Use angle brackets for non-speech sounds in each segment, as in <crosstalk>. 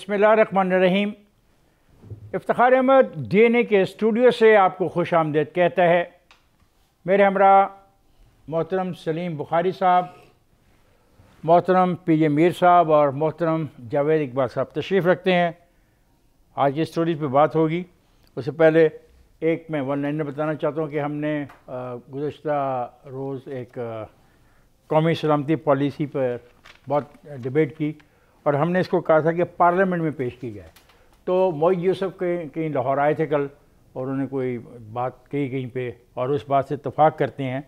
Rahim Iftar Ahmed D N A के studio से आपको खुश आमदेद कहता है मेरे हमरा मोहतरम सलीम बुखारी साहब मोहतरम पी जे मीर साहब और मोहतरम जावेद इकबाल साहब तशरीफ़ रखते हैं आज के स्टोरीज पे बात होगी उससे पहले एक मैं वन में बताना चाहता हूँ कि हमने गुज्त रोज़ एक कौमी सलामती पॉलिसी पर बहुत डिबेट की और हमने इसको कहा था कि पार्लियामेंट में पेश की जाए तो मोई यूसुफ कहीं कहीं लाहौर आए थे कल और उन्होंने कोई बात कही कहीं पे और उस बात से इतफाक़ करते हैं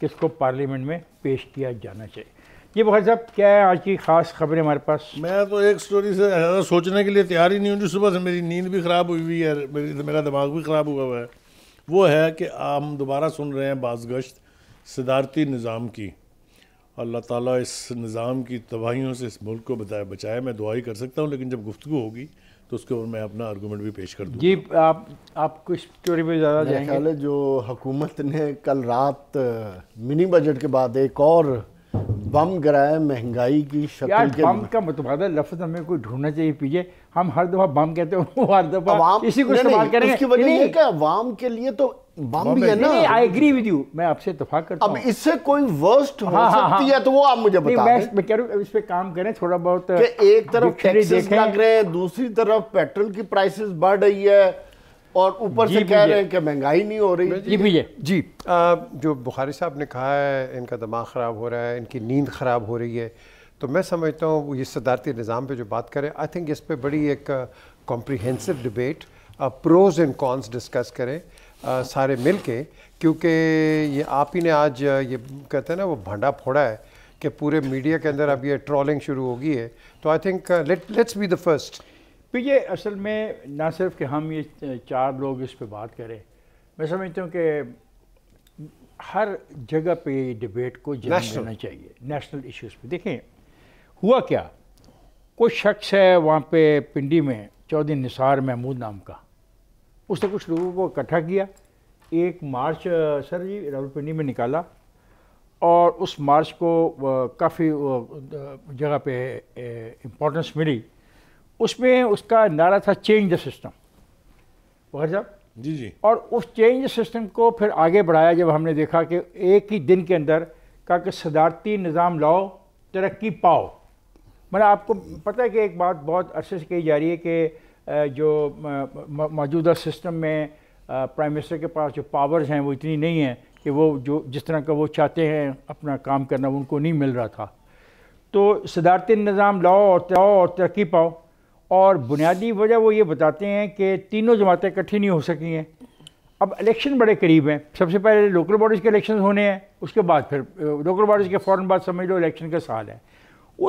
कि इसको पार्लियामेंट में पेश किया जाना चाहिए ये भाई साहब क्या है आज की ख़ास खबरें हमारे पास मैं तो एक स्टोरी से सोचने के लिए तैयार ही नहीं हूँ जो सुबह से मेरी नींद भी ख़राब हुई हुई है मेरी मेरा दिमाग भी ख़राब हुआ हुआ है वो है कि हम दोबारा सुन रहे हैं बाजगश्त सिदारती निज़ाम की अल्लाह ताला इस निज़ाम की तबाहियों से इस मुल्क को बताया बचाया मैं दुआ ही कर सकता हूँ लेकिन जब गुफ्तु होगी तो उसके ऊपर मैं अपना आर्गूमेंट भी पेश कर दूँ जी आप आप कुछ स्टोरी पे ज़्यादा ख्याल जो हुकूमत ने कल रात मिनी बजट के बाद एक और बम गिराया महंगाई की शक्ल के बम का मतबाद लफ्ज हमें कोई ढूंढना चाहिए पीछे हम हर दफा बम कहते हैं हर दफा इसी को इस्तेमाल करेंगे उसकी वजह ये कि अवाम के लिए तो बम भी है ना आई एग्री विद यू मैं आपसे इतफाक करता अब इससे कोई वर्स्ट हो हाँ, हाँ, सकती हाँ। है तो वो आप मुझे बता मैं, मैं कह रहा हूँ इस पे काम करें थोड़ा बहुत कि एक तरफ टैक्सेस लग रहे हैं दूसरी तरफ पेट्रोल की प्राइसेस बढ़ रही है और ऊपर से कह रहे हैं कि महंगाई नहीं हो रही जी भी है जी आ, जो बुखारी साहब ने कहा है इनका दिमाग ख़राब हो रहा है इनकी नींद ख़राब हो रही है तो मैं समझता हूँ ये सदारती निज़ाम पे जो बात करें आई थिंक इस पर बड़ी एक comprehensive debate pros and cons discuss करें आ, सारे मिल के क्योंकि ये आप ही ने आज ये कहते हैं ना वो भंडा फोड़ा है कि पूरे मीडिया के अंदर अब ये ट्रॉलिंग शुरू हो गई है तो I think let's be the first तो ये असल में ना सिर्फ कि हम ये चार लोग इस पर बात करें मैं समझता हूँ कि हर जगह पे डिबेट को जनना चाहिए नेशनल इश्यूज पे देखें हुआ क्या कोई शख्स है वहाँ पे पिंडी में चौधरी निसार महमूद नाम का उसने कुछ लोगों को इकट्ठा किया एक मार्च सर जी रावलपिंडी में निकाला और उस मार्च को काफ़ी जगह पे इम्पोर्टेंस मिली उसमें उसका नारा था चेंज द सिस्टम बखर साहब जी जी और उस चेंज सिस्टम को फिर आगे बढ़ाया जब हमने देखा कि एक ही दिन के अंदर कहा कि सदारती निज़ाम लाओ तरक्की पाओ मैंने मतलब आपको पता है कि एक बात बहुत अरसे से कही जा रही है कि जो मौजूदा सिस्टम में प्राइम मिनिस्टर के पास जो पावर्स हैं वो इतनी नहीं हैं कि वो जो जिस तरह का वो चाहते हैं अपना काम करना उनको नहीं मिल रहा था तो सदारती निज़ाम लाओ और लाओ और तरक्की पाओ और बुनियादी वजह वो ये बताते हैं कि तीनों जमातें इकट्ठी नहीं हो सकी हैं अब इलेक्शन बड़े करीब हैं सबसे पहले लोकल बॉडीज़ के इलेक्शन होने हैं उसके बाद फिर लोकल बॉडीज़ के फ़ौर बाद समझ लो इलेक्शन का साल है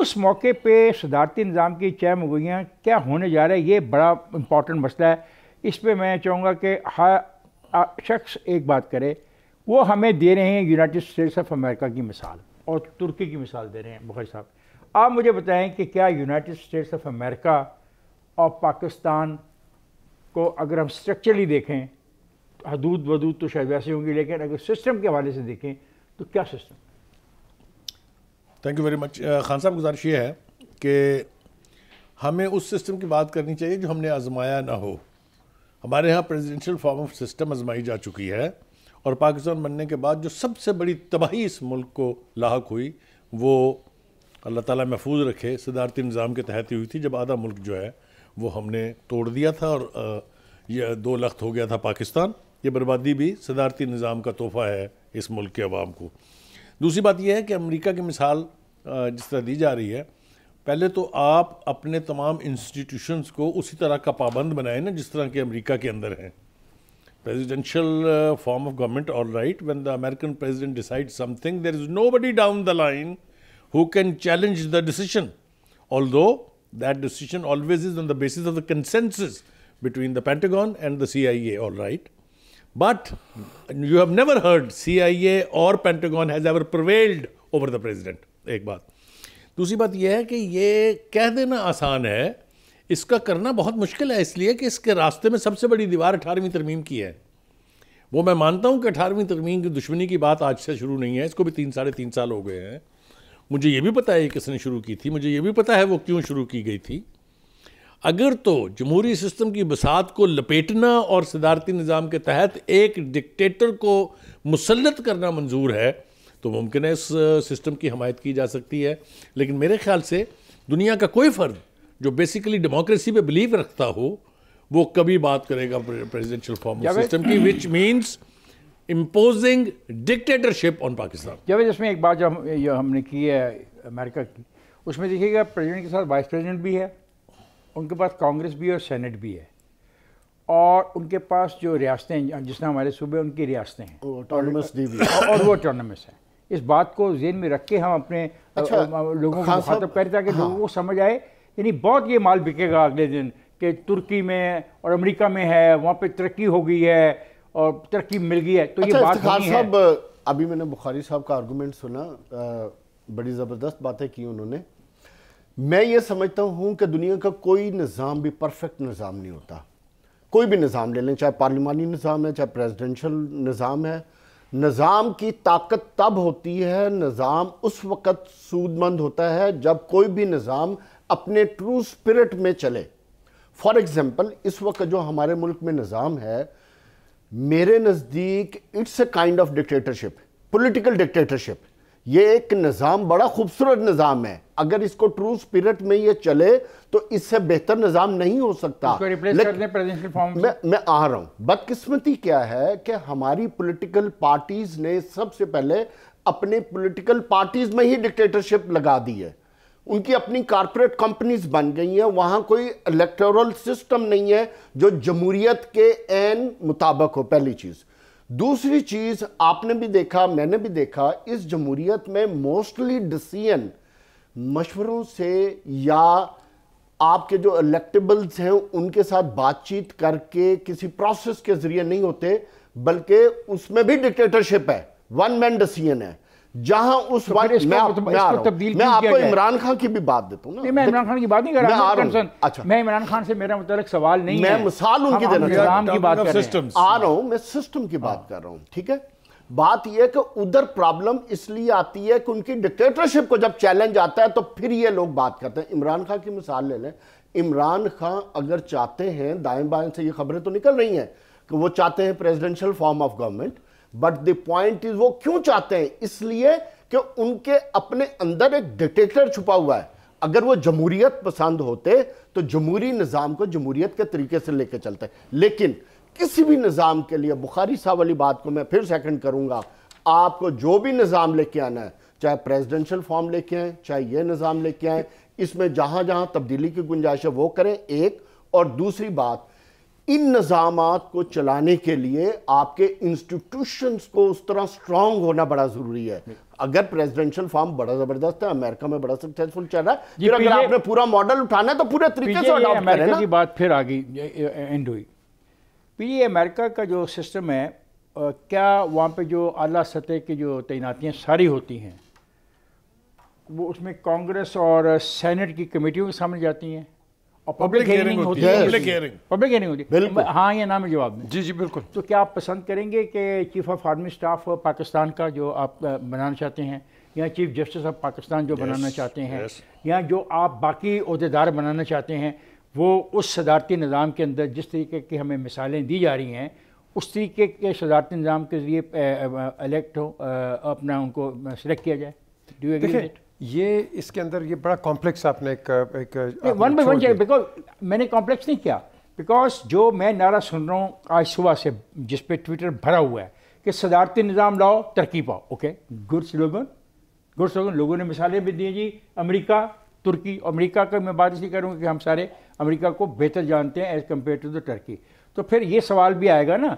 उस मौके पे सदारती निज़ाम की चय मुगैयाँ क्या होने जा रहा है ये बड़ा इम्पॉर्टेंट मसला है इस पर मैं चाहूँगा कि हर शख्स एक बात करे वो हमें दे रहे हैं यूनाइटेड स्टेट्स ऑफ अमेरिका की मिसाल और तुर्की की मिसाल दे रहे हैं बुखर साहब आप मुझे बताएं कि क्या United States of America of Pakistan को अगर हम स्ट्रक्चरली देखें तो हदूद वदूद तो शायद वैसे होंगी लेकिन अगर सिस्टम के हवाले से देखें तो क्या system thank you very much Khan sahab गुजारिश ये है कि हमें उस सिस्टम की बात करनी चाहिए जो हमने आजमाया ना हो हमारे यहाँ प्रेसिडेंशियल फॉर्म ऑफ सिस्टम आजमाई जा चुकी है और पाकिस्तान बनने के बाद जो सबसे बड़ी तबाही इस मुल्क को लाक हुई वो अल्लाह ताला महफूज रखे सिदारती निज़ाम के तहत ही हुई थी जब आधा मुल्क जो है वो हमने तोड़ दिया था और यह दो लख्त हो गया था पाकिस्तान ये बर्बादी भी सदारती निज़ाम का तोहफा है इस मुल्क के आवाम को दूसरी बात यह है कि अमरीका की मिसाल जिस तरह दी जा रही है पहले तो आप अपने तमाम इंस्टीट्यूशनस को उसी तरह का पाबंद बनाए ना जिस तरह के अमरीका के अंदर हैं presidential form of government all right when the American president decide something there is nobody down the line who can challenge the decision although that decision always is on the basis of the consensus between the Pentagon and the CIA, all right. But you have never heard CIA or Pentagon has ever prevailed over the president. एक बात दूसरी बात यह है कि ये कह देना आसान है इसका करना बहुत मुश्किल है इसलिए कि इसके रास्ते में सबसे बड़ी दीवार अठारहवीं तरमीम की है वो मैं मानता हूँ कि अठारहवीं तरमीम की दुश्मनी की बात आज से शुरू नहीं है इसको भी तीन साढ़े तीन साल हो गए हैं मुझे ये भी पता है किसने शुरू की थी मुझे ये भी पता है वो क्यों शुरू की गई थी अगर तो जमहूरी सिस्टम की बसात को लपेटना और सिदारती निज़ाम के तहत एक डिक्टेटर को मुसलत करना मंजूर है तो मुमकिन है इस सिस्टम की हमायत की जा सकती है लेकिन मेरे ख्याल से दुनिया का कोई फ़र्द जो बेसिकली डेमोक्रेसी पे बिलीव रखता हो वो कभी बात करेगा प्रेसिडेंशियल फॉर्म सिस्टम की which means imposing dictatorship on Pakistan जब जिसमें एक बात जो, हम, हमने की है अमेरिका की उसमें देखिएगा प्रेसिडेंट के साथ वाइस प्रेसिडेंट भी है उनके पास कांग्रेस भी है और सेनेट भी है और उनके पास जो रियासतें जिसने हमारे सूबे उनकी रियासतें हैं ऑटोनमस और वो ऑटोनमस हैं इस बात को जेन में रख के हम अपने अच्छा, लोगों को मुखातब करें ताकि हाँ। लोगों को समझ आए यानी बहुत ये माल बिकेगा अगले दिन कि तुर्की में और अमेरिका में है वहाँ पे तरक्की हो गई है और तरक्की मिल गई है तो अच्छा, ये बात साहब अभी मैंने बुखारी साहब का आर्गूमेंट सुना बड़ी ज़बरदस्त बातें की उन्होंने मैं ये समझता हूँ कि दुनिया का कोई निज़ाम भी परफेक्ट निज़ाम नहीं होता कोई भी निज़ाम ले लें चाहे पार्लिमानी निज़ाम है चाहे प्रेसिडेंशियल निज़ाम है निज़ाम की ताकत तब होती है निज़ाम उस वक़्त सूदमंद होता है जब कोई भी निज़ाम अपने ट्रू स्पिरिट में चले फॉर एग्ज़ाम्पल इस वक्त जो हमारे मुल्क में निज़ाम है मेरे नज़दीक it's a kind of dictatorship political dictatorship ये एक निज़ाम बड़ा खूबसूरत निज़ाम है अगर इसको ट्रू स्पिरिट में ये चले तो इससे बेहतर निज़ाम नहीं हो सकता मैं, मैं आ रहा हूँ बदकिस्मती क्या है कि हमारी पॉलिटिकल पार्टीज़ ने सबसे पहले अपने पॉलिटिकल पार्टीज़ में ही डिक्टेटरशिप लगा दी है उनकी अपनी कारपोरेट कंपनीज बन गई हैं वहाँ कोई इलेक्टोरल सिस्टम नहीं है जो जमहूरीत के एन मुताबक हो पहली चीज़ दूसरी चीज़ आपने भी देखा मैंने भी देखा इस जमहूरीत में मोस्टली डिसीजन मशवरों से या आपके जो इलेक्टेबल्स हैं उनके साथ बातचीत करके किसी प्रोसेस के ज़रिए नहीं होते बल्कि उसमें भी डिक्टेटरशिप है वन मैन डिसीजन है जहां उस तो, तो तब्दील इमरान खान की भी बात देता हूँ मैं इमरान खान की बात नहीं कर रहा अच्छा मैं इमरान खान से मेरा मुतल सवाल नहीं मैं मिसाल उनकी देना आ रहा हूँ मैं सिस्टम की बात कर रहा हूँ ठीक है बात यह कि उधर प्रॉब्लम इसलिए आती है कि उनकी डिक्टेटरशिप को जब चैलेंज आता है तो फिर ये लोग बात करते हैं इमरान खान की मिसाल ले लें इमरान खान अगर चाहते हैं दाएं बाएं से ये खबरें तो निकल रही हैं कि वो चाहते हैं presidential form of government but the point is वो क्यों चाहते हैं इसलिए कि उनके अपने अंदर एक डिक्टेटर छुपा हुआ है अगर वो जमहूरियत पसंद होते तो जमहूरी निज़ाम को जमहूरियत के तरीके से लेके चलते लेकिन किसी भी निज़ाम के लिए बुखारी साहब वाली बात को मैं फिर सेकंड करूंगा आपको जो भी निज़ाम लेके आना है चाहे प्रेसिडेंशियल फॉर्म लेके आए चाहे ये निज़ाम लेके आए इसमें जहां जहां तब्दीली की गुंजाइश है वो करें एक और दूसरी बात इन निज़ाम को चलाने के लिए आपके इंस्टीट्यूशंस को उस तरह स्ट्रांग होना बड़ा ज़रूरी है अगर प्रेसिडेंशियल फॉर्म बड़ा जबरदस्त है अमेरिका में बड़ा सक्सेसफुल चल रहा है फिर अगर आपने पूरा मॉडल उठाना है तो पूरे तरीके से अमेरिका की बात फिर आ गई एंड हुई पीए अमेरिका का जो सिस्टम है क्या वहाँ पे जो अला सतह की जो तैनातियाँ सारी होती हैं वो उसमें कांग्रेस और सेनेट की कमेटियों के सामने जाती हैं और पब्लिक हेयरिंग होती है पब्लिक हेयरिंग पब्लिक हेयरिंग होती है हाँ या ना में जवाब दें जी जी बिल्कुल तो क्या आप पसंद करेंगे कि chief of army staff Pakistan का जो आप बनाना चाहते हैं या चीफ जस्टिस ऑफ पाकिस्तान जो बनाना चाहते हैं या जो आप बाकी अहदेदार बनाना चाहते हैं वो उस सदारती निज़ाम के अंदर जिस तरीके की हमें मिसालें दी जा रही हैं उस तरीके के सदारती निज़ाम के ज़रिए अलेक्ट हो अपना उनको सेलेक्ट किया जाए डू एग्री ये इसके अंदर ये बड़ा कॉम्प्लेक्स आपने एक एक वन बाई वन बिकॉज मैंने कॉम्प्लेक्स नहीं किया बिकॉज जो मैं नारा सुन रहा हूँ आज सुबह से जिस पे ट्विटर भरा हुआ है कि सदारती निज़ाम लाओ तरक्की पाओ okay good slogan good slogan लोगों ने मिसालें भी दी जी अमरीका तुर्की अमरीका का मैं बात इसलिए करूँगा कि हम सारे अमरीका को बेहतर जानते हैं as compared to the Turkey तो फिर ये सवाल भी आएगा ना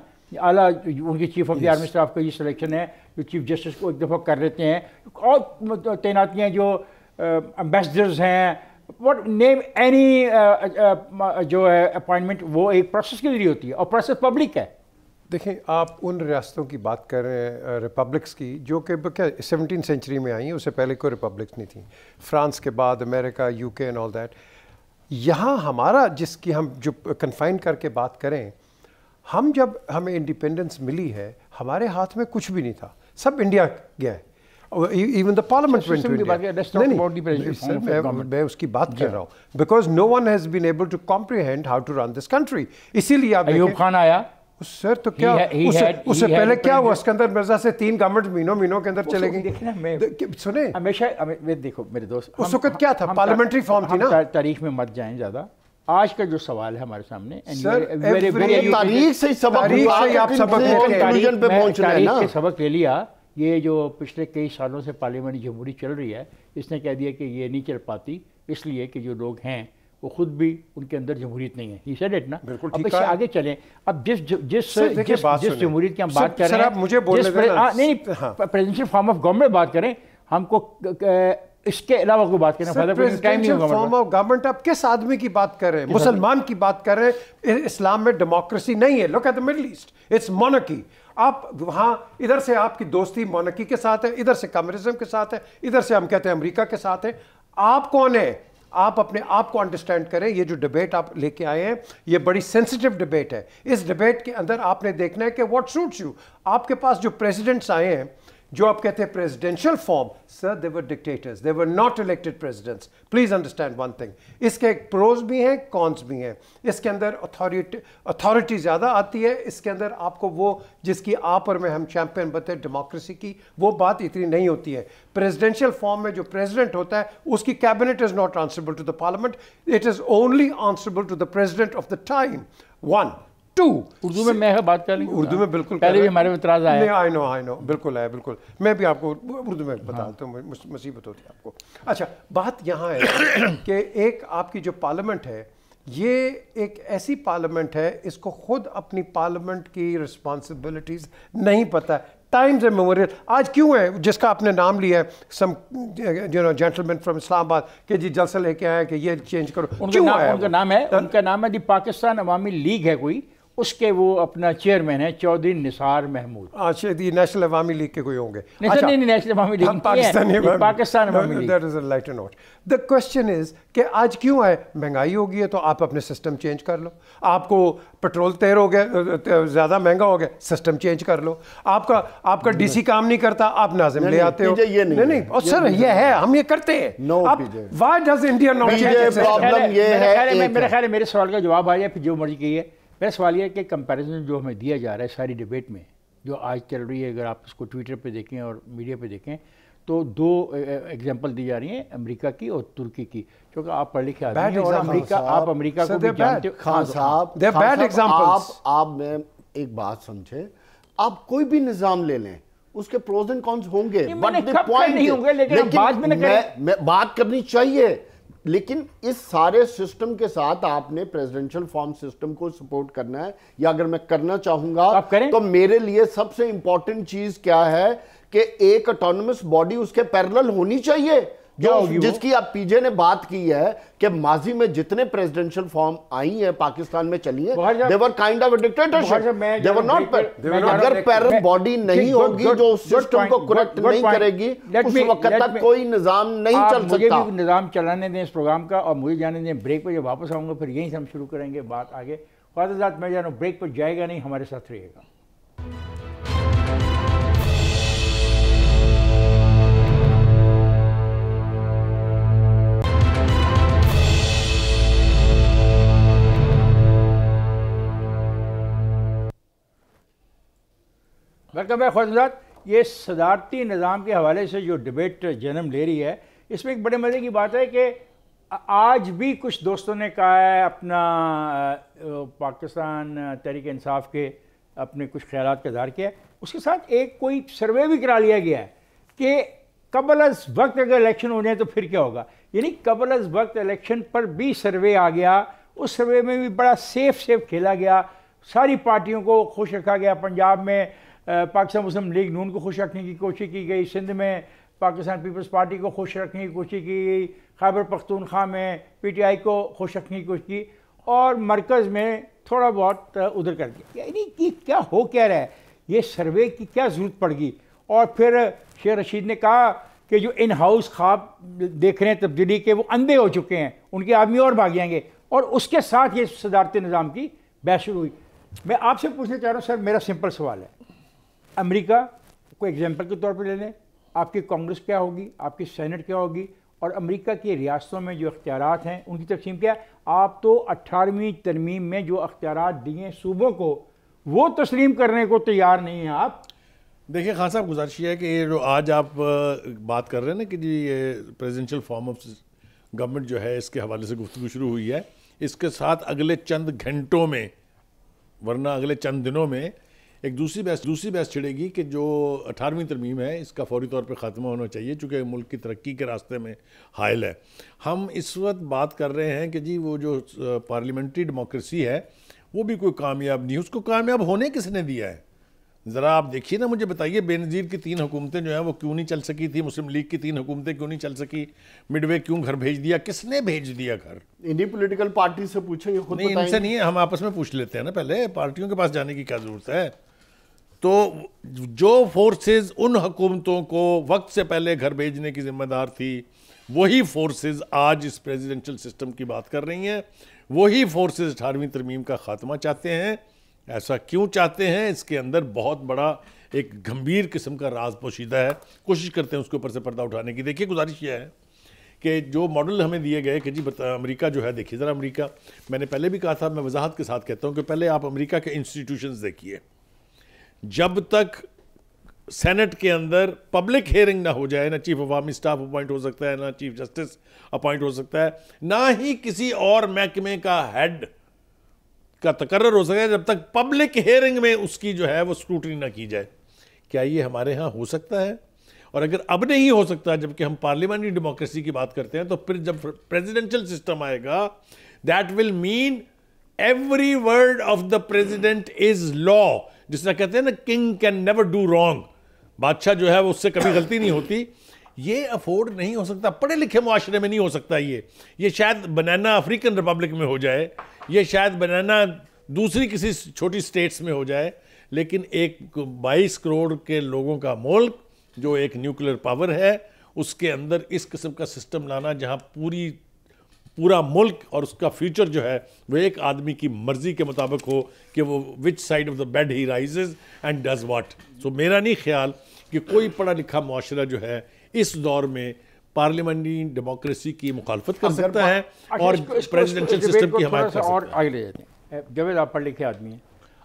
आला उनकी chief of the army staff का ये सिलेक्शन है जो चीफ जस्टिस को एक दफ़ा कर लेते हैं और मतलब तैनातियाँ जो एम्बेसडर्स हैं वट नेम एनी जो है अपॉइंटमेंट वो एक प्रोसेस के जरिए होती है और प्रोसेस पब्लिक है देखें आप उन रियासतों की बात कर रहे हैं रिपब्लिक्स की जो कि क्या सेवनटीन सेंचुरी में आई उससे पहले कोई रिपब्लिक्स नहीं थी फ्रांस के बाद America UK and all that यहाँ हमारा जिसकी हम जो कन्फाइन करके बात करें हम जब हमें इंडिपेंडेंस मिली है हमारे हाथ में कुछ भी नहीं था सब इंडिया गया है even the parliament went to India मैं उसकी बात कर रहा हूँ because no one has been able to comprehend how to run this country इसीलिए आप अयूब खान आया सर तो क्या उससे, उससे पहले क्या हुआ अंदर मिर्जा से तीन गवर्नमेंट महीनों महीनों के अंदर चले गए तो सुने हमेशा देखो मेरे दोस्त उस वक्त क्या था पार्लियामेंट्री फॉर्म थी ना तारीख में मत जाएं ज्यादा आज का जो सवाल है हमारे सामने तारीख से सबक से सबक ले लिया ये जो पिछले कई सालों से पार्लियामेंट जमहूरी चल रही है इसने कह दिया कि ये नहीं चल पाती इसलिए कि जो लोग हैं वो खुद भी उनके अंदर जमहूरियत नहीं है ही सेड इट ना बिल्कुल अब इससे आगे चलें अब जिस जिस जिस जिस जमहूरियत की हम बात कर रहे हैं नहीं प्रेजेंशियल फॉर्म ऑफ गवर्नमेंट बात करें हमको इसके अलावा कोई बात करना फायदा टाइम नहीं होगा फॉर्म ऑफ गवर्नमेंट आप किस आदमी की बात कर रहे हैं मुसलमान की बात कर रहे हैं इस्लाम में डेमोक्रेसी नहीं है look at the Middle East it's मोनकी आप वहाँ इधर से आपकी दोस्ती मोनकी के साथ है इधर से कम्युनिज्म के साथ है इधर से हम कहते हैं अमेरिका के साथ है आप कौन है आप अपने आप को अंडरस्टैंड करें ये जो डिबेट आप लेके आए हैं ये बड़ी सेंसिटिव डिबेट है इस डिबेट के अंदर आपने देखना है कि व्हाट सूट्स यू आपके पास जो प्रेसिडेंट्स आए हैं जो आप कहते हैं presidential form sir they were dictators they were not elected presidents please understand one thing इसके एक प्रोज भी हैं कॉन्स भी हैं इसके अंदर अथॉरिटी अथॉरिटी ज़्यादा आती है इसके अंदर आपको वो जिसकी आप और मैं हम चैंपियन हैं डेमोक्रेसी की वो बात इतनी नहीं होती है प्रेजिडेंशियल फॉर्म में जो प्रेजिडेंट होता है उसकी cabinet is not answerable to the parliament it is only answerable to the president of the time one two Urdu में मैं बात कर उर्दू में बिल्कुल पहले भी हमारे इतराज आए आई नो आई नो बिल्कुल है बिल्कुल मैं भी आपको उर्दू में बता देता हूँ तो मुसीबत होती है आपको अच्छा बात यहाँ है <coughs> कि एक आपकी जो पार्लियामेंट है ये एक ऐसी पार्लियामेंट है इसको खुद अपनी पार्लियामेंट की रिस्पॉन्सिबिलिटीज़ नहीं पता टाइम्स एंड मेमोरियल आज क्यों है जिसका आपने नाम लिया है some you know gentleman from Islamabad के जी जलसा लेके आए कि ये चेंज करो उनका नाम, हाँ। उनका नाम है उनका नाम है दी पाकिस्तान अवामी लीग है कोई उसके वो अपना चेयरमैन है चौधरी निसार महमूद अच्छा ये नेशनल अवामी लीग के कोई होंगे तो अच्छा, नहीं national Awami league Pakistani Pakistan that is not the question is कि आज क्यों है महंगाई हो गई है तो आप अपने सिस्टम चेंज कर लो आपको पेट्रोल तैर हो गया ज़्यादा महंगा हो गया सिस्टम चेंज कर लो आपका आपका डीसी काम नहीं करता आप नाजिम ले आते हो ये नहीं नहीं और सर ये है हम ये करते हैं why does India not problem ये है मेरे ख्याल मेरे सवाल का जवाब आ जाए फिर जो मर्जी की है मेरा सवाल यह कि कंपैरिजन जो हमें दिया जा रहा है सारी डिबेट में जो आज चल रही है अगर आप इसको ट्विटर पे देखें और मीडिया पे देखें तो दो एग्जांपल दी जा रही हैं अमेरिका की और तुर्की की क्योंकि आप पढ़ लिखे आदमी और अमेरिका आप अमेरिका को भी जानते खान हाँ, तो साहब आप आप मैं एक बात समझे आप कोई भी निज़ाम ले लें उसके प्रोज एंड कॉन्स होंगे बट नहीं होंगे लेकिन बात करनी चाहिए लेकिन इस सारे सिस्टम के साथ आपने प्रेसिडेंशियल फॉर्म सिस्टम को सपोर्ट करना है या अगर मैं करना चाहूंगा तो आप करें? तो मेरे लिए सबसे इंपॉर्टेंट चीज क्या है कि एक ऑटोनमस बॉडी उसके पैरेलल होनी चाहिए जो जिसकी आप पीजे ने बात की है कि माजी में जितने प्रेसिडेंशियल फॉर्म आई हैं पाकिस्तान में चली है they were kind of dictatorship they were not अगर पैर बॉडी नहीं होगी जो सिस्टम को करेक्ट नहीं करेगी उस वक्त तक कोई निजाम नहीं चल सकता मुझे निजाम चलाने दें इस प्रोग्राम का और मुझे जाने दें ब्रेक पर जब वापस आऊंगा फिर यहीं से हम शुरू करेंगे बात आगे फादर मैं जानू ब्रेक पर जाएगा नहीं हमारे साथ रहेगा मरकब ख्वाजात ये सदारती निज़ाम के हवाले से जो डिबेट जन्म ले रही है इसमें एक बड़े मज़े की बात है कि आज भी कुछ दोस्तों ने कहा है अपना पाकिस्तान तहरीक इंसाफ के अपने कुछ ख्याल का इजहार किया उसके साथ एक कोई सर्वे भी करा लिया गया है कि कबल अज वक्त अगर इलेक्शन हो जाए तो फिर क्या होगा यानी कबल अज वक्त इलेक्शन पर भी सर्वे आ गया उस सर्वे में भी बड़ा सेफ सेफ खेला गया सारी पार्टियों को खुश रखा गया पंजाब में पाकिस्तान मुस्लिम लीग नून को खुश रखने की कोशिश की गई सिंध में पाकिस्तान पीपल्स पार्टी को खुश रखने की कोशिश की गई खैबर पख्तूनख्वा में पी टी आई को खुश रखने की कोशिश की और मरकज़ में थोड़ा बहुत उधर कर दिया यानी कि क्या हो क्या रहा है ये सर्वे की क्या ज़रूरत पड़गी और फिर शेर रशीद ने कहा कि जो इन हाउस ख्वाब देख रहे हैं तब्दीली के वो अंधे हो चुके हैं उनके आदमी और भाग जाएंगे और उसके साथ ये सदारती निज़ाम की बहस शुरू हुई मैं आपसे पूछना चाह रहा हूँ सर मेरा सिंपल सवाल है अमेरिका को एग्जाम्पल के तौर पर ले लें आपकी कांग्रेस क्या होगी आपकी सेनेट क्या होगी और अमेरिका की रियासतों में जो अख्तियार हैं उनकी तकसीम क्या है आप तो अट्ठारहवीं तरमीम में जो अख्तियार दिए सूबों को वो तस्लीम करने को तैयार नहीं हैं आप देखिए खान साहब गुजारिश है कि ये जो आज आप बात कर रहे हैं ना कि जी ये प्रेजिडेंशियल फॉर्म ऑफ गवर्नमेंट जो है इसके हवाले से गुफ्तु शुरू हुई है इसके साथ अगले चंद घंटों में वरना अगले चंद दिनों में एक दूसरी बहस दूसरी बहस छिड़ेगी कि जो अठारहवीं तरमीम है इसका फौरी तौर पर ख़ात्मा होना चाहिए चूँकि मुल्क की तरक्की के रास्ते में हायल है हम इस वक्त बात कर रहे हैं कि जी वो जो पार्लियामेंट्री डेमोक्रेसी है वो भी कोई कामयाब नहीं उसको कामयाब होने किसने दिया है ज़रा आप देखिए ना मुझे बताइए बेनज़ीर की तीन हुकूमतें जो हैं वो क्यों नहीं चल सकी थी मुस्लिम लीग की तीन हुकूमतें क्यों नहीं चल सकी मिडवे क्यों घर भेज दिया किसने भेज दिया घर इन्हीं पॉलिटिकल पार्टी से पूछे खुद नहीं इनसे नहीं हम आपस में पूछ लेते हैं ना पहले पार्टियों के पास जाने की क्या ज़रूरत है तो जो फोर्सेस उन हुकूमतों को वक्त से पहले घर भेजने की जिम्मेदार थी वही फोर्सेस आज इस प्रेसिडेंशियल सिस्टम की बात कर रही हैं वही फोर्सेस अठारहवीं तरमीम का ख़ात्मा चाहते हैं ऐसा क्यों चाहते हैं इसके अंदर बहुत बड़ा एक गंभीर किस्म का राज पोशीदा है कोशिश करते हैं उसके ऊपर से पर्दा उठाने की देखिए गुजारिश यह है कि जो मॉडल हमें दिए गए कि जी अमेरिका जो है देखिए ज़रा अमेरिका मैंने पहले भी कहा था मैं वजाहत के साथ कहता हूँ कि पहले आप अमेरिका के इंस्टीट्यूशंस देखिए जब तक सेनेट के अंदर पब्लिक हेयरिंग ना हो जाए ना chief of army staff appoint हो सकता है ना चीफ जस्टिस अपॉइंट हो सकता है ना ही किसी और महकमे का हेड का तकर्र हो सकता है जब तक पब्लिक हेयरिंग में उसकी जो है वो स्क्रूटनी ना की जाए क्या ये हमारे यहाँ हो सकता है और अगर अब नहीं हो सकता जबकि हम पार्लियामेंट्री डेमोक्रेसी की बात करते हैं तो फिर जब प्रेजिडेंशियल सिस्टम आएगा that will mean every word of the president is law जिसने कहते हैं ना king can never do wrong बादशाह जो है वो उससे कभी गलती नहीं होती ये अफोर्ड नहीं हो सकता पढ़े लिखे माशरे में नहीं हो सकता ये ये शायद बनाना अफ्रीकन रिपब्लिक में हो जाए ये शायद बनाना दूसरी किसी छोटी स्टेट्स में हो जाए लेकिन एक 22 करोड़ के लोगों का मुल्क जो एक न्यूक्लियर पावर है उसके अंदर इस किस्म का सिस्टम लाना जहाँ पूरी पूरा मुल्क और उसका फ्यूचर जो है वो एक आदमी की मर्जी के मुताबिक हो कि वो which side of the bed he rises and does what so मेरा नहीं ख्याल कि कोई पढ़ा लिखा माशरा जो है इस दौर में पार्लियामेंट्री डेमोक्रेसी की मुखालफत कर सकता है अच्छा, और प्रेसिडेंशियल सिस्टम की हमारे और आगे ले जाते हैं जब आप पढ़े लिखे आदमी हैं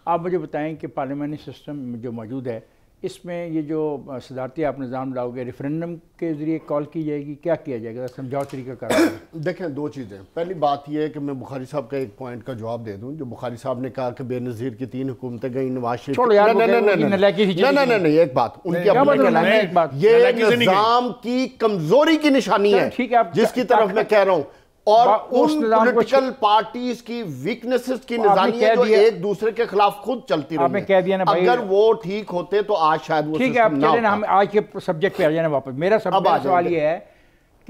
आप मुझे बताएं कि पार्लियामेंट्री सिस्टम जो मौजूद है इसमें ये जो सदारती आप निज़ाम लाओगे रेफरेंडम के ज़रिए कॉल की जाएगी क्या किया जाएगा समझाओ तरीका कर <coughs> देखें दो चीज़ें पहली बात यह है कि मैं बुखारी साहब का एक पॉइंट का जवाब दे दूं जो बुखारी साहब ने कहा कि बेनज़ीर की तीन हुकूमतें गई नवाज शरीफ नहीं एक बात उनकी ये निज़ाम की कमज़ोरी की निशानी है जिसकी तरफ मैं कह रहा हूँ और उस पॉलिटिकल पार्टीज की वीकनेसेस की निजानी है जो एक दूसरे के खिलाफ खुद चलती रही कह दिया ना अगर वो ठीक होते तो आज शायद वो ठीक है हम आज के सब्जेक्ट पे आ जाना वापस मेरा सवाल ये है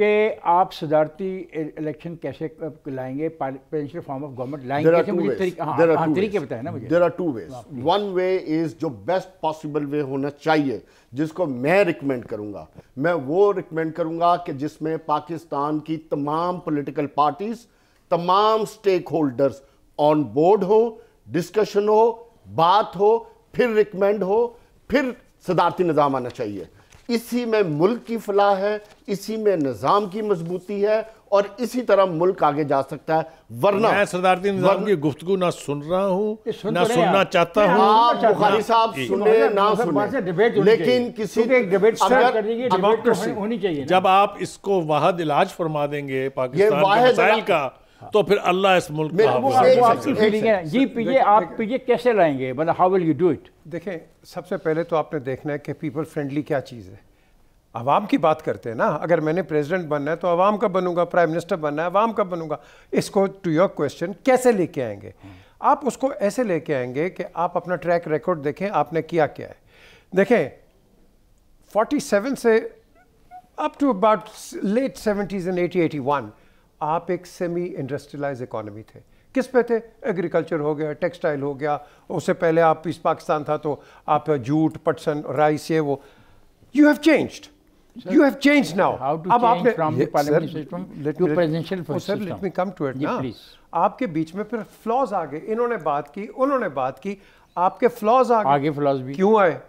कि आप सदारती इलेक्शन कैसे लाएंगे प्रेसिडेंशियल फॉर्म ऑफ गवर्नमेंट लाएंगे हाँ, हाँ, तरीके तरीके बताए ना मुझे there are two ways one way is जो बेस्ट पॉसिबल वे होना चाहिए जिसको मैं रिकमेंड करूंगा मैं वो रिकमेंड करूंगा कि जिसमें पाकिस्तान की तमाम पोलिटिकल पार्टीज तमाम स्टेक होल्डर्स ऑन बोर्ड हो डिस्कशन हो बात हो फिर रिकमेंड हो फिर सदारती निज़ाम आना चाहिए इसी में मुल्क की फलाह है इसी में निज़ाम की मजबूती है और इसी तरह मुल्क आगे जा सकता है वरना मैं सरदारती निजाम की गुफ्तगु ना सुन रहा हूँ तो ना सुनना चाहता हूँ तो बुखारी साहब सुने ना सुने लेकिन किसी डिबेट तो होनी चाहिए जब आप इसको वाहद इलाज फरमा देंगे पाकिस्तान का हाँ। तो फिर अल्लाह इस मुल्क में जी तो ये आप ये कैसे लाएंगे मतलब how will you do it देखें सबसे पहले तो आपने देखना है कि पीपल फ्रेंडली क्या चीज़ है आवाम की बात करते हैं ना अगर मैंने प्रेसिडेंट बनना है तो आवाम का बनूंगा प्राइम मिनिस्टर बनना है आवाम का बनूंगा इसको टू योर क्वेश्चन कैसे लेके आएंगे आप उसको ऐसे लेके आएंगे कि आप अपना ट्रैक रिकॉर्ड देखें आपने किया क्या है देखें 47 से up to about late 70s and 80 81 आप एक सेमी इंडस्ट्रियलाइज इकोनॉमी थे किस पे थे एग्रीकल्चर हो गया टेक्सटाइल हो गया उससे पहले आप इस पाकिस्तान था तो आप जूट पटसन राइस ये वो you have changed you have change now अब आपने oh, आपके बीच में फिर फ्लॉज आ गए इन्होंने बात की उन्होंने बात की आपके फ्लॉज आ गए आगे फ्लॉज भी क्यों आए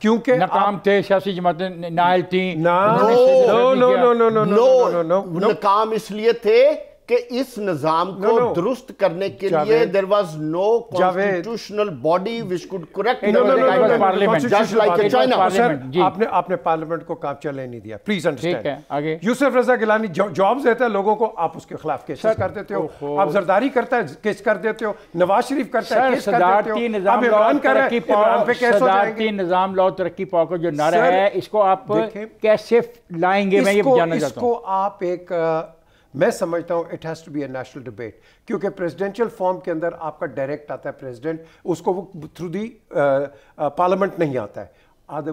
क्योंकि नाकाम थे सियासी जमातें नायल थी no no no no no no no no नाकाम इसलिए थे कि इस निजाम को no, no. दुरुस्त करने के लिए there was no constitutional body which could correct आपने आपने पार्लियामेंट को काम चलने नहीं दिया please understand Yusuf Raza Gilani job देता है लोगों को आप उसके खिलाफ केस कर देते हो आप जरदारी करता है केस कर देते हो नवाज शरीफ करता है सदारती निजाम लॉ तरक्की पाओ का जो नारा है इसको आप कैसे लाएंगे मैं ये जानना चाहता हूँ इसको आप एक मैं समझता हूँ it has to be a national debate क्योंकि प्रेसिडेंशियल फॉर्म के अंदर आपका डायरेक्ट आता है प्रेसिडेंट उसको वो थ्रू दी पार्लियामेंट नहीं आता है are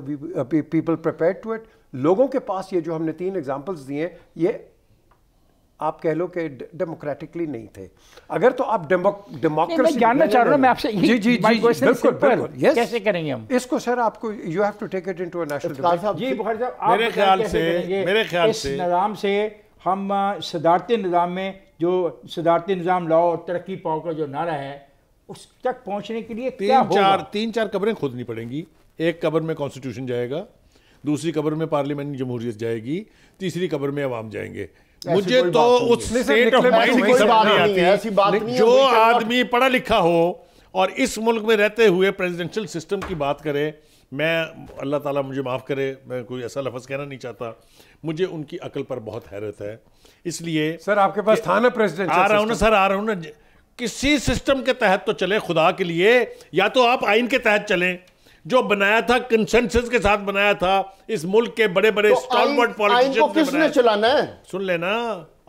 people prepare to it लोगों के पास ये जो हमने तीन एग्जाम्पल्स दिए ये आप कह लो कि डेमोक्रेटिकली नहीं थे अगर तो आप डेमोक्रेसी जानना चाह रहा हूँ मैं आपसे जी जी जी बिल्कुल बिल्कुल यस कैसे करेंगे हम इसको सर आपको you have to take it into a national जी मेरे ख्याल से मेरे ख्याल से निजाम से हम सदारती निज़ाम में जो सदारती निज़ाम लाओ और तरक्की पाओ का जो नारा है उस तक पहुंचने के लिए तीन क्या चार तीन चार कबरें खोदनी पड़ेंगी एक कबर में कॉन्स्टिट्यूशन जाएगा दूसरी कबर में पार्लियामेंट जमहूरियत जाएगी तीसरी कबर में आवाम जाएंगे मुझे तो उस स्टेट ऑफ माइंड की समझ नहीं आती ऐसी बात जो आदमी पढ़ा लिखा हो और इस मुल्क में रहते हुए प्रेसिडेंशियल सिस्टम की बात करे मैं अल्लाह ताला मुझे माफ़ करे मैं कोई ऐसा लफज कहना नहीं चाहता मुझे उनकी अकल पर बहुत हैरत है इसलिए सर आपके पास था ना प्रेसिडेंट आ रहा हूँ ना सर आ रहा हूँ ना किसी सिस्टम के तहत तो चले खुदा के लिए या तो आप आइन के तहत चलें जो बनाया था कंसेंसस के साथ बनाया था इस मुल्क के बड़े बड़े तो आएं, आएं को किसने चलाना है सुन लेना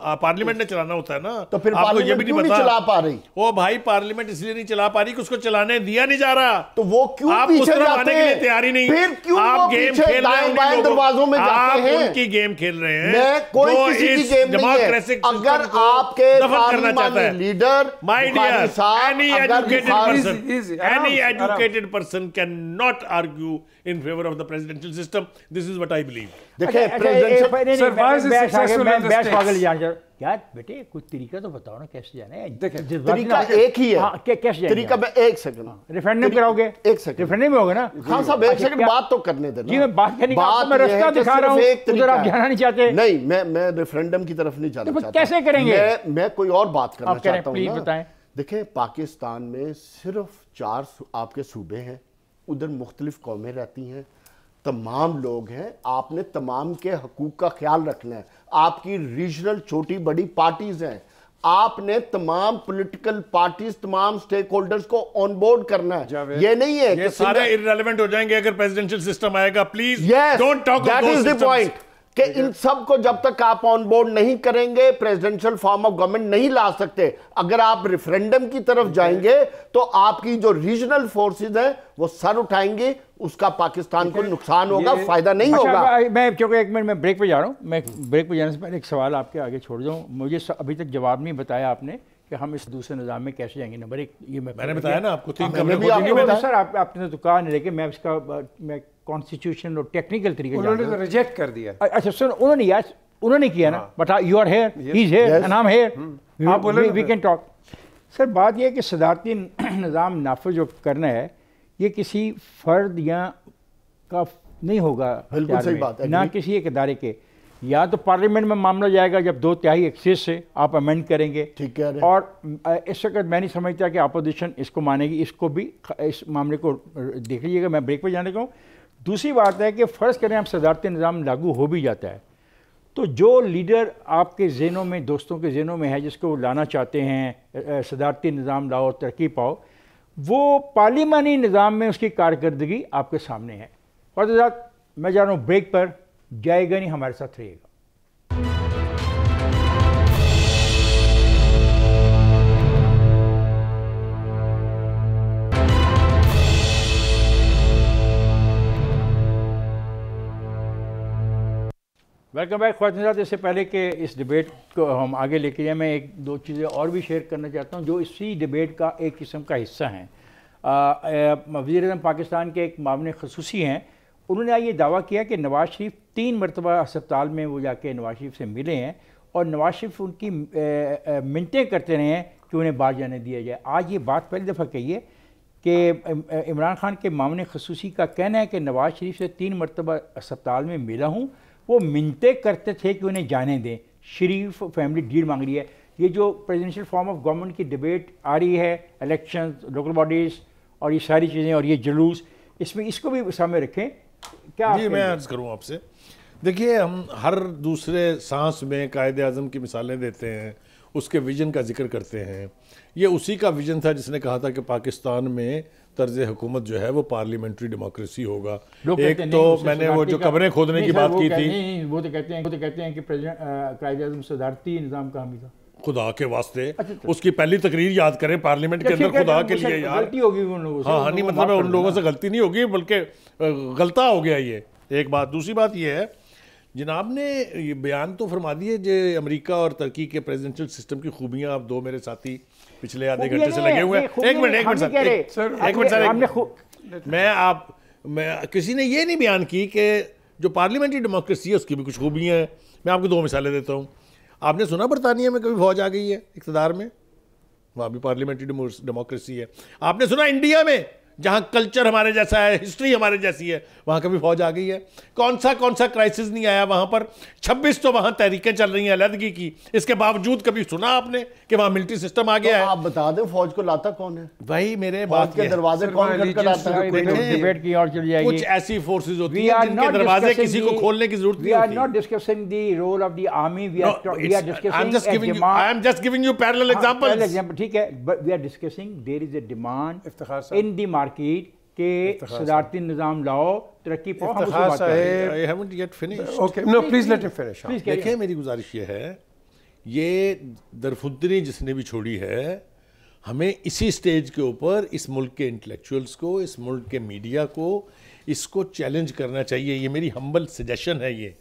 पार्लियामेंट ने चलाना होता है ना तो फिर आपको ये भी नहीं, नहीं चला पा रही वो भाई पार्लियामेंट इसलिए नहीं चला पा रही कि उसको चलाने दिया नहीं जा रहा तो वो क्यों आप पीछे जाते हैं तैयारी नहीं फिर क्यों आप गेम खेल रहे हैं दरवाजों में जाते हैं उनकी गेम खेल रहे हैं मैं कोई किसी की गेम नहीं है अगर आपके करना चाहता leader my dear any educated person any educated person can not argue in favour of the presidential system this is what I believe देखिए प्रेसिडेंशियल sir why सक्सेसफुल इन successful in नजर यार बेटे कुछ तरीका तो बताओ ना कैसे जाना है तरीका एक ही है हाँ, कैसे तरीका एक सेकंड हाँ, कराओगे एक सेकंड होगा ना हाँ, साहब एक सेकंड अच्छा, बात तो करने देना जी मैं बात करने बात मैं रास्ता दिखा रहा हूँ उधर आप जाना नहीं चाहते नहीं मैं मैं की तरफ नहीं जाना तो चाहता कैसे करेंगे मैं कोई और बात करना चाहता हूँ बताएं देखें पाकिस्तान में सिर्फ चार आपके सूबे हैं उधर मुख्तलिफ कौमें रहती हैं तमाम लोग हैं आपने तमाम के हकूक का ख्याल रखना है आपकी रीजनल छोटी बड़ी पार्टीज़ हैं आपने तमाम पॉलिटिकल पार्टीज तमाम स्टेक होल्डर्स को ऑन बोर्ड करना है ये नहीं है ये सारे इरेलीवेंट हो जाएंगे अगर प्रेसिडेंशियल सिस्टम आएगा please don't talk is the point कि इन सब को जब तक आप ऑन बोर्ड नहीं करेंगे प्रेसिडेंशियल फॉर्म ऑफ गवर्नमेंट नहीं ला सकते अगर आप रेफरेंडम की तरफ जाएंगे तो आपकी जो रीजनल फोर्सेस हैं वो सर उठाएंगे उसका पाकिस्तान को नुकसान होगा फायदा नहीं अच्छा, होगा मैं क्योंकि एक मिनट में ब्रेक पर जा रहा हूँ मैं ब्रेक पे जाने से पहले एक सवाल आपके आगे छोड़ दूँ मुझे अभी तक जवाब नहीं बताया आपने कि हम इस दूसरे निज़ाम में कैसे जाएंगे नंबर एक ये मैं मैंने बताया ना आपको तीन हाँ, कमरे भी आपने सर आप, आपने तो कहा नहीं लेकिन मैं इसका मैं कॉन्स्टिट्यूशन और टेक्निकल तरीके उन्होंने तो रिजेक्ट कर दिया अच्छा सर उन्होंने यार उन्होंने किया ना हाँ। But you are here he is here and I am here we can talk sir बात यह है कि सदारती निज़ाम नाफज जो करना है ये किसी फ़र्द या का नहीं होगा बिल्कुल सही बात है ना किसी एक इदारे के या तो पार्लियामेंट में मामला जाएगा जब दो तिहाई एक्सेस से आप अमेंड करेंगे ठीक है और इस वक्त मैं नहीं समझता कि अपोजिशन इसको मानेगी इसको भी इस मामले को देख लीजिएगा मैं ब्रेक पर जाने का हूँ दूसरी बात है कि फ़र्ज़ करें आप सदारती निज़ाम लागू हो भी जाता है तो जो लीडर आपके जेनों में दोस्तों के जेनों में है जिसको लाना चाहते हैं सदारती निज़ाम लाओ तरक्की पाओ वो पार्लिमानी निज़ाम में उसकी कारकर्दगी आपके सामने है और मैं जा रहा हूँ ब्रेक पर जाएगा नहीं हमारे साथ रहिएगा वेलकम बैक ख्वाजन साहब इससे पहले कि इस डिबेट को हम आगे लेके जाए मैं एक दो चीज़ें और भी शेयर करना चाहता हूँ जो इसी डिबेट का एक किस्म का हिस्सा हैं वजी अजम पाकिस्तान के एक मामले खसूसी हैं उन्होंने ये दावा किया कि नवाज शरीफ तीन मरतबा अस्पताल में वो जाके नवाज शरीफ से मिले हैं और नवाज शरीफ उनकी मिनटें करते रहे हैं कि उन्हें बाहर जाने दिया जाए आज ये बात पहली दफ़ा कही है कि इमरान खान के मामले खसूसी का कहना है कि नवाज शरीफ से तीन मरतबा अस्पताल में मिला हूँ वो मिनते करते थे कि उन्हें जाने दें शरीफ फैमिली डील मांग रही है ये जो प्रेजिडेंशियल फॉर्म ऑफ गवर्नमेंट की डिबेट आ रही है इलेक्शन लोकल बॉडीज़ और ये सारी चीज़ें और ये जुलूस इसमें इसको भी सामने रखें क्या जी मैं अर्ज़ करूँ आपसे देखिए हम हर दूसरे सांस में कायद अजम की मिसालें देते हैं उसके विजन का जिक्र करते हैं ये उसी का विजन था जिसने कहा था कि पाकिस्तान में तर्ज हुकूमत जो है वो पार्लियामेंट्री डेमोक्रेसी होगा एक तो मैंने वो जो कबरें खोदने की बात की थी वो तो कहते हैं वो तो कहते हैं कि प्रेसिडेंट निज़ाम का हमी था खुदा के वास्ते अच्छा, अच्छा उसकी पहली तकरीर याद करें पार्लियामेंट के अच्छा, अंदर खुदा के लिए यार गलती होगी उन लोगों से हाँ हाँ नहीं मतलब उन लोगों से गलती नहीं होगी बल्कि गलता हो गया ये एक बात दूसरी बात ये है जनाब ने ये बयान तो फरमा दिए जे अमेरिका और तुर्की के प्रेसिडेंशियल सिस्टम की खूबियां आप दो मेरे साथी पिछले आधे घंटे से लगे हुए हैं एक मिनट एक मिनट सर एक मिनट सर मैं आप मैं किसी ने ये नहीं बयान की कि जो पार्लियामेंट्री डेमोक्रेसी है उसकी भी कुछ खूबियाँ हैं मैं आपको दो मिसालें देता हूँ आपने सुना बरतानिया में कभी फौज आ गई है इकतदार में वहाँ भी पार्लियामेंट्री डेमोक्रेसी है आपने सुना इंडिया में जहाँ कल्चर हमारे जैसा है हिस्ट्री हमारे जैसी है वहाँ कभी फौज आ गई है कौन सा कौन सा क्राइसिस नहीं आया वहाँ पर 26 तो वहाँ तहरीकें चल रही हैं अलहदगी की इसके बावजूद कभी सुना आपने कि वहाँ मिलिट्री सिस्टम आ गया तो है आप बता दें फौज को लाता कौन है वही मेरे बात के दरवाजे कौन डिबेट की और चली जाएगी कुछ ऐसी फोर्सेज होती है दरवाजे किसी को खोलने की जरूरत नहीं रोल ऑफ द आर्मी ठीक है डिमांड इन द मार्केट के सदारती निज़ाम लाओ तरक्की हाँ। देखिए मेरी गुजारिश ये है ये दरफुद्दनी जिसने भी छोड़ी है हमें इसी स्टेज के ऊपर इस मुल्क के इंटेलेक्चुअल्स को इस मुल्क के मीडिया को इसको चैलेंज करना चाहिए ये मेरी हम्बल सजेशन है ये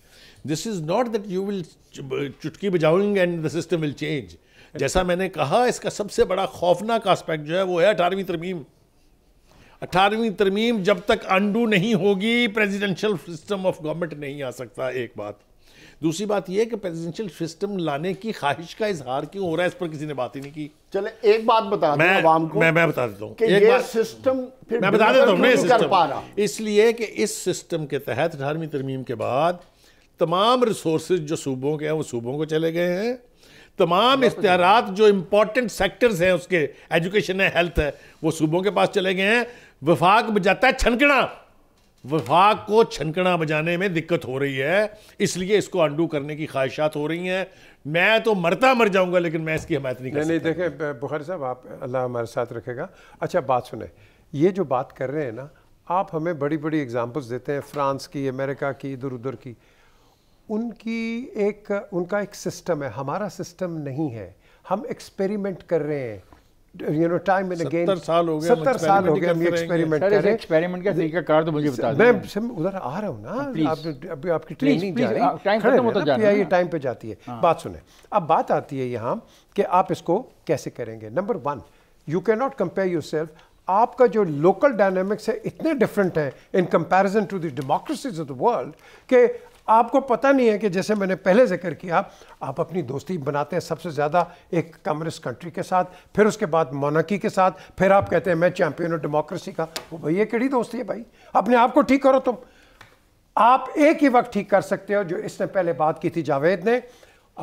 this is not that you will चुटकी बजाउंग and the system will change जैसा मैंने कहा इसका सबसे बड़ा खौफनाक आस्पेक्ट जो है वो है अठारहवीं तरमीम अठारहवीं तरमीम जब तक अंडू नहीं होगी प्रेजिडेंशियल सिस्टम ऑफ गवर्नमेंट नहीं आ सकता एक बात दूसरी बात यह कि प्रेजिडेंशियल सिस्टम लाने की ख्वाहिश का इजहार क्यों हो रहा है इस पर किसी ने बात ही नहीं की चले एक बात बता मैं आवाम को मैं मैं बता देता हूँ सिस्टम फिर मैं बता देता हूँ इसलिए कि इस सिस्टम के तहत अठारहवीं तरमीम के बाद तमाम रिसोर्स जो सूबों के हैं वो सूबों को चले गए हैं तमाम इख्तियार जो इम्पोर्टेंट सेक्टर्स हैं उसके एजुकेशन है हेल्थ है वो सूबों के पास चले गए हैं वफाक बजाता है छनकना वफाक को छनकना बजाने में दिक्कत हो रही है इसलिए इसको अंडू करने की ख्वाहिशात हो रही हैं मैं तो मरता मर जाऊंगा लेकिन मैं इसकी हमायत नहीं कर नहीं देखें बुखारी साहब आप अल्लाह हमारे साथ रखेगा अच्छा बात सुने ये जो बात कर रहे हैं ना आप हमें बड़ी बड़ी एग्जाम्पल्स देते हैं फ्रांस की अमेरिका की इधर उधर की उनकी एक उनका एक सिस्टम है हमारा सिस्टम नहीं है हम एक्सपेरिमेंट कर रहे हैं you know time and again साल हो गया सत्तर साल हो गए हम एक्सपेरिमेंट कर रहे एक्सपेरिमेंट का तरीका कार तो मुझे बता मैं सब उधर आ रहा हूँ ना हाँ, आप तो- अभी आपकी ट्रेनिंग जा रही टाइम खत्म होता जा रहा है ये टाइम पे जाती है हाँ। बात सुने अब बात आती है यहाँ कि आप इसको कैसे करेंगे number one you can not compare yourself आपका जो लोकल डायनेमिक्स है इतने डिफरेंट है in comparison to the democracies of the world कि आपको पता नहीं है कि जैसे मैंने पहले जिक्र किया आप अपनी दोस्ती बनाते हैं सबसे ज़्यादा एक कम्युनिस्ट कंट्री के साथ फिर उसके बाद मोनकी के साथ फिर आप कहते हैं मैं चैंपियन ऑफ डेमोक्रेसी का वो भैया कड़ी दोस्ती है भाई अपने आप को ठीक करो तुम आप एक ही वक्त ठीक कर सकते हो जो इसने पहले बात की थी जावेद ने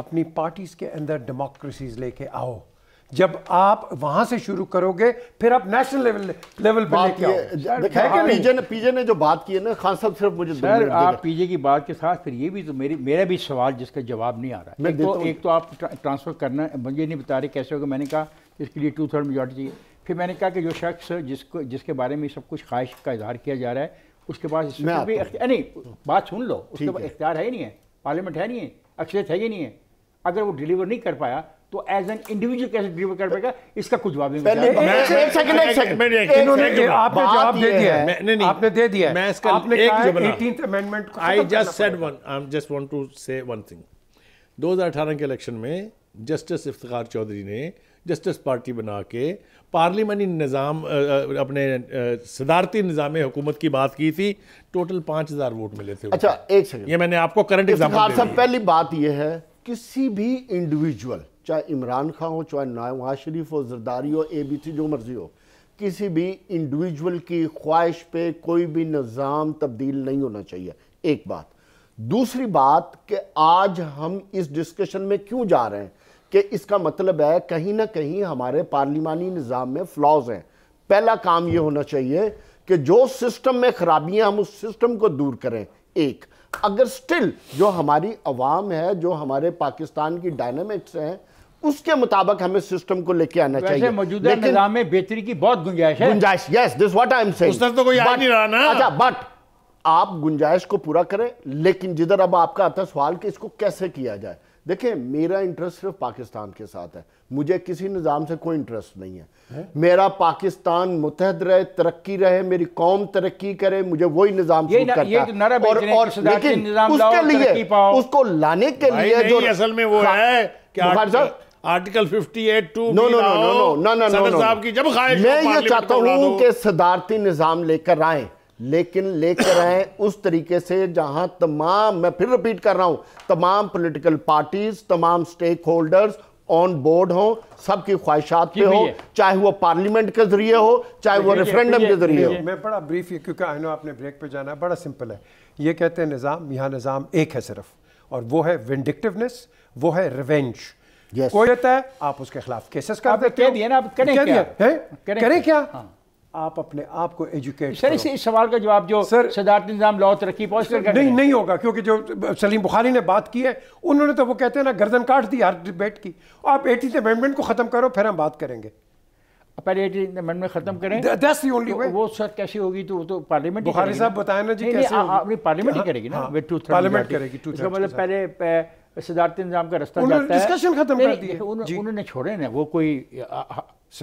अपनी पार्टीज के अंदर डेमोक्रेसीज लेके आओ जब आप वहां से शुरू करोगे फिर आप नेशनल लेवल लेवल पर लेके आओगे पीजे हाँ, ने पीजे ने जो बात की है ना खान साहब सिर्फ मुझे सर आप पीजे की बात के साथ फिर ये भी तो मेरी मेरा भी सवाल जिसका जवाब नहीं आ रहा है तो एक तो आप ट्रांसफर करना मुझे नहीं बता रहे कैसे होगा मैंने कहा इसके लिए टू थर्ड मेजोरिटी चाहिए फिर मैंने कहा कि जो शख्स जिसको जिसके बारे में सब कुछ ख्वाहिश का इजहार किया जा रहा है उसके पास भी नहीं बात सुन लो उसके पास इख्तियार है ही नहीं है पार्लियामेंट है नहीं है अक्सरियत है ही नहीं है अगर वो डिलीवर नहीं कर पाया तो एज एन इंडिविजुअल कैसे डिलीवर कर पाएगा इसका कुछ जवाब नहीं आपने जवाब दिया के इलेक्शन में जस्टिस इफ्तार चौधरी ने जस्टिस पार्टी बना के पार्लियामानी निज़ाम अपने सदारती निज़ाम हुकूमत की बात की थी टोटल पाँच हज़ार वोट मिले थे अच्छा एक सेकंड ये मैंने आपको करंट एग्जाम्पल पहली बात ये है किसी भी इंडिविजुअल चाहे इमरान खां हो चाहे नवाज शरीफ हो जरदारी हो ए बी सी जो मर्ज़ी हो किसी भी इंडिविजुअल की ख्वाहिश पे कोई भी निज़ाम तब्दील नहीं होना चाहिए एक बात दूसरी बात कि आज हम इस डिस्कशन में क्यों जा रहे हैं कि इसका मतलब है कहीं ना कहीं हमारे पार्लिमानी निज़ाम में फ्लॉज हैं पहला काम ये होना चाहिए कि जो सिस्टम में ख़राबियां हम उस सिस्टम को दूर करें एक अगर स्टिल जो हमारी आवाम है जो हमारे पाकिस्तान की डायनामिक्स हैं उसके मुताबिक हमें सिस्टम को लेके आना चाहिए मौजूदा में बेहतरी की बहुत गुंजाइश है गुंजाइश yes this what I am saying तो कोई आ नहीं रहा ना अच्छा बट आप गुंजाइश को पूरा करें लेकिन जिधर अब आपका आता सवाल कि इसको कैसे किया जाए देखें मेरा इंटरेस्ट सिर्फ पाकिस्तान के साथ है मुझे किसी निज़ाम से कोई इंटरेस्ट नहीं है, है? मेरा पाकिस्तान मुतहद रहे तरक्की रहे मेरी कौम तरक्की करे मुझे वही निज़ाम ये, न, ये तो और, और लेकिन उसके लिए उसको लाने के लिए जो असल में वो हाँ। है article 58 two no no no no no no no साहब की जब मैं ये चाहता हूँ कि सदारती निज़ाम लेकर आए लेकिन लेकर आए उस तरीके से जहां तमाम मैं फिर रिपीट कर रहा हूं तमाम पॉलिटिकल पार्टीज तमाम स्टेक होल्डर्स ऑन बोर्ड हो सबकी ख्वाहिशात पे हो चाहे वो पार्लियामेंट के जरिए हो चाहे वो रेफरेंडम के जरिए हो मैं बड़ा ब्रीफ है क्योंकि आई नो आपने ब्रेक पे जाना है बड़ा सिंपल है ये कहते हैं निज़ाम यहाँ निज़ाम एक है सिर्फ और वो है विंडिक्टिवनेस वो है रिवेंज yes. कोई देता है आप उसके खिलाफ केसेस कर देते कह दिया ना आप करें क्या, क्या? करें, करें क्या आप अपने आप को एजुकेट सर इस, सवाल का जवाब जो सर सदारत निज़ाम लॉ तरक्की पहुँच कर नहीं नहीं होगा क्योंकि जो सलीम बुखारी ने बात की है उन्होंने तो वो कहते हैं ना गर्दन काट दी हर डिबेट की आप एटीन अमेंडमेंट को ख़त्म करो फिर हम बात करेंगे पहले एटीन अमेंडमेंट खत्म करें ओनली वो सर कैसी होगी तो वो तो पार्लियामेंट बुखारी साहब बताए ना जी अपनी पार्लियामेंट ही करेगी ना पार्लियामेंट करेगी मतलब पहले सिद्धार्थ निजाम का रास्ता जाता है डिस्कशन खत्म कर दिया उन्होंने छोड़े ना वो कोई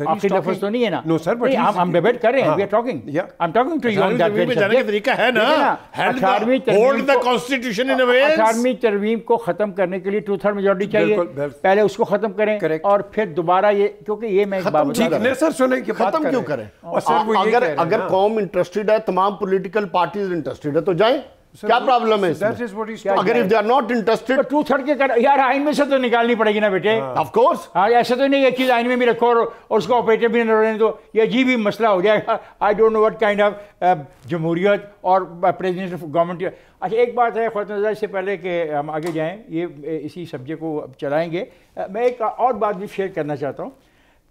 आखिरी लफ्ज तो नहीं है ना नो सर बट हम हम डिबेट कर रहे हैं we are talking I am talking to you on that way जाने का तरीका है ना hold the constitution in a way army तरवीम को खत्म करने के लिए 2 थर्ड मेजॉरिटी चाहिए पहले उसको खत्म करें और फिर दोबारा ये क्योंकि ये मैं एक बात ठीक नहीं सर सुने कि खत्म क्यों करें और सर अगर अगर कौम इंटरेस्टेड है तमाम पॉलिटिकल पार्टीज इंटरेस्टेड है तो जाएं क्या प्रॉब्लम है अगर if they are not interested to third के कर, यार आइन में से तो निकालनी पड़ेगी ना बेटे ऑफ हाँ। कोर्स हाँ ऐसा तो नहीं एक चीज आइन में भी रखो और, और उसको ऑपरेटर भी नहीं रहने दो ये जी भी मसला हो जाएगा I don't know what kind of जमहूरियत और प्रेजिडेंट ऑफ गवर्नमेंट अच्छा एक बात है फतन से पहले कि हम आगे जाएँ ये इसी सब्जेक्ट को अब चलाएंगे uh, मैं एक और बात भी शेयर करना चाहता हूँ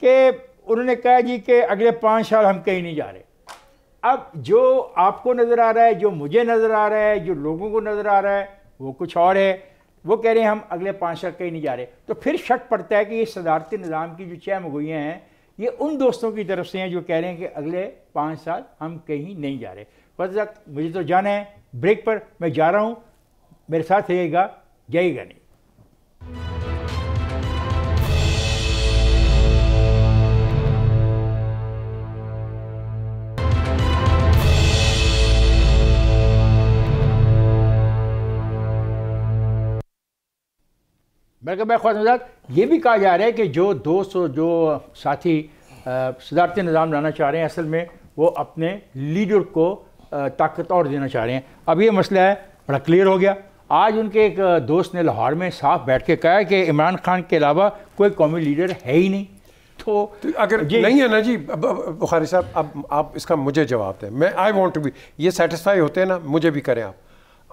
कि उन्होंने कहा जी कि अगले पाँच साल हम कहीं नहीं जा रहे अब जो आपको नज़र आ रहा है जो मुझे नज़र आ रहा है जो लोगों को नज़र आ रहा है वो कुछ और है वो कह रहे हैं हम अगले पाँच साल कहीं नहीं जा रहे तो फिर शक पड़ता है कि ये सदारती निज़ाम की जो चह मगोइयाँ हैं ये उन दोस्तों की तरफ से हैं जो कह रहे हैं कि अगले पाँच साल हम कहीं नहीं जा रहे बस मुझे तो जाना है ब्रेक पर मैं जा रहा हूँ मेरे साथ रहिएगा जाइएगा नहीं बल्कि मैं ख्वाजाद ये भी कहा जा रहा है कि जो दोस्त और जो साथी सदारती निज़ाम लाना चाह रहे हैं असल में वो अपने लीडर को ताकत और देना चाह रहे हैं अब ये मसला है बड़ा क्लियर हो गया आज उनके एक दोस्त ने लाहौर में साफ बैठ के कहा कि इमरान खान के अलावा कोई कौमी लीडर है ही नहीं तो, तो अगर नहीं है ना जी अब, अब बुखारी साहब अब आप इसका मुझे जवाब दें मैं आई वॉन्ट टू बी ये सेटिस्फाई होते हैं ना मुझे भी करें आप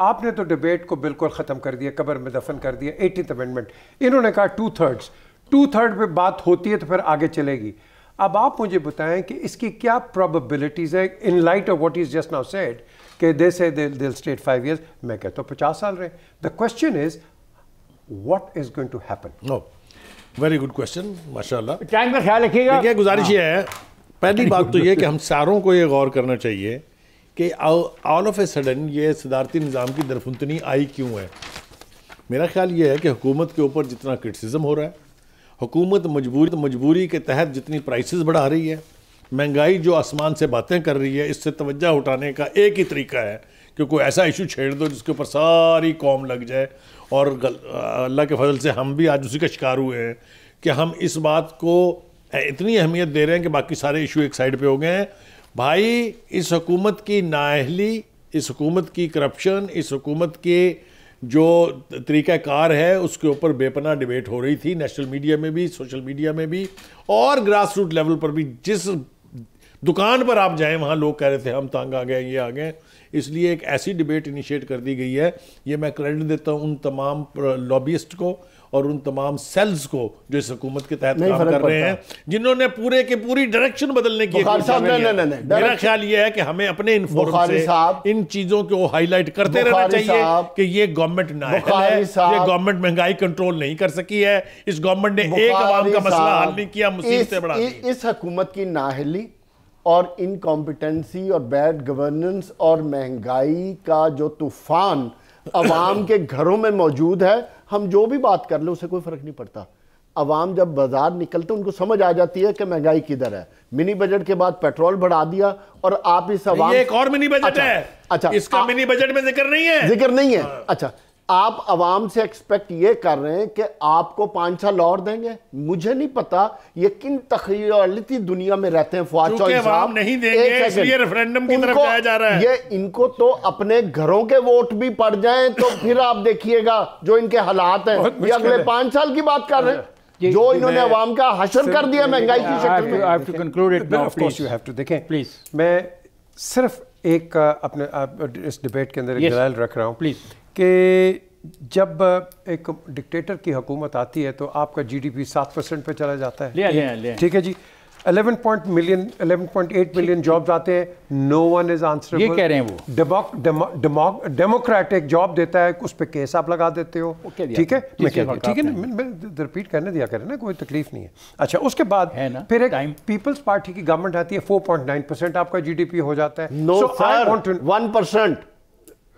आपने तो डिबेट को बिल्कुल ख़त्म कर दिया कबर में दफन कर दिया एटीन अमेंडमेंट इन्होंने कहा टू थर्ड्स टू थर्ड पे बात होती है तो फिर आगे चलेगी अब आप मुझे बताएं कि इसकी क्या प्रॉबिलिटीज़ है in light of what is just now said के दे से दिल स्टेट फाइव ईयर्स मैं कहता हूँ पचास साल रहे the question is what is going to happen no very good question माशाल्लाह टाइम का ख्याल रखिएगा गुजारिश हाँ। ये है पहली बात तो ये कि हम सारों को ये गौर करना चाहिए कि ऑल ऑफ ए सडन ये सदारती निज़ाम की दरफुनतनी आई क्यों है मेरा ख्याल ये है कि हुकूमत के ऊपर जितना क्रिटिसिज्म हो रहा है हुकूमत मजबूरी मजबूरी के तहत जितनी प्राइसेस बढ़ा रही है महंगाई जो आसमान से बातें कर रही है इससे तवज्जा उठाने का एक ही तरीका है कि कोई ऐसा इशू छेड़ दो जिसके ऊपर सारी कौम लग जाए और अल्लाह के फजल से हम भी आज उसी का शिकार हुए हैं कि हम इस बात को इतनी अहमियत दे रहे हैं कि बाकी सारे इशू एक साइड पे हो गए हैं भाई इस हुकूमत की नाहली इस हुकूमत की करप्शन इस हुकूमत के जो तरीक़ाकार है उसके ऊपर बेपना डिबेट हो रही थी नेशनल मीडिया में भी सोशल मीडिया में भी और ग्रास रूट लेवल पर भी जिस दुकान पर आप जाएं वहाँ लोग कह रहे थे हम तंग आ गए ये आ गए इसलिए एक ऐसी डिबेट इनिशिएट कर दी गई है ये मैं क्रेडिट देता हूँ उन तमाम लॉबिस्ट को और उन तमाम सेल्स को जो इस हुकूमत के तहत काम कर रहे हैं जिन्होंने पूरे के पूरी डायरेक्शन बदलने की तो मेरा ख्याल ये है कि हमें अपने इन चीजों को हाईलाइट करते रहना चाहिए कि ये गवर्नमेंट ना है ये गवर्नमेंट महंगाई कंट्रोल नहीं कर सकी है इस गवर्नमेंट ने एक आवाम का मसला हल नहीं किया मुसीबत से बड़ा इस हुकूमत की नाहली और इनकॉम्पिटेंसी और बैड गवर्नेंस और महंगाई का जो तूफान अवाम <coughs> के घरों में मौजूद है हम जो भी बात कर लें उसे कोई फ़र्क नहीं पड़ता आवाम जब बाज़ार निकलते उनको समझ आ जाती है कि महंगाई किधर है मिनी बजट के बाद पेट्रोल बढ़ा दिया और आप इस आवाम एक और मिनी बजट अच्छा, है अच्छा इसका आ, मिनी बजट में जिक्र नहीं है जिक्र नहीं है हाँ। अच्छा आप आवाम से एक्सपेक्ट ये कर रहे हैं कि आपको पांच साल और देंगे मुझे नहीं पता ये किन तखीरती दुनिया में रहते हैं फौज चौधरी नहीं देंगे इसलिए रेफरेंडम की तरफ जाया जा रहा है ये इनको तो अपने घरों के वोट भी पड़ जाएं तो फिर आप देखिएगा जो इनके हालात हैं ये अगले पांच साल की बात कर रहे हैं जो इन्होंने अवाम का हशर कर दिया महंगाई की शक्ल में प्लीज मैं सिर्फ एक अपने इस डिबेट के अंदर रख रहा हूँ प्लीज कि जब एक डिक्टेटर की हुकूमत आती है तो आपका जीडीपी सात परसेंट पर चला जाता है ठीक है जी 11 पॉइंट मिलियन 11.8 मिलियन जॉब्स आते हैं नो वन इज आंसर ये कह रहे हैं वो डेमोक्रेटिक जॉब देता है उस पर केस आप लगा देते हो ठीक है मैं कह ठीक है ना रिपीट करने दिया करें ना कोई तकलीफ नहीं है अच्छा उसके बाद फिर एक पीपल्स पार्टी की गवर्नमेंट आती है 4.9 परसेंट आपका जीडीपी हो जाता है no one percent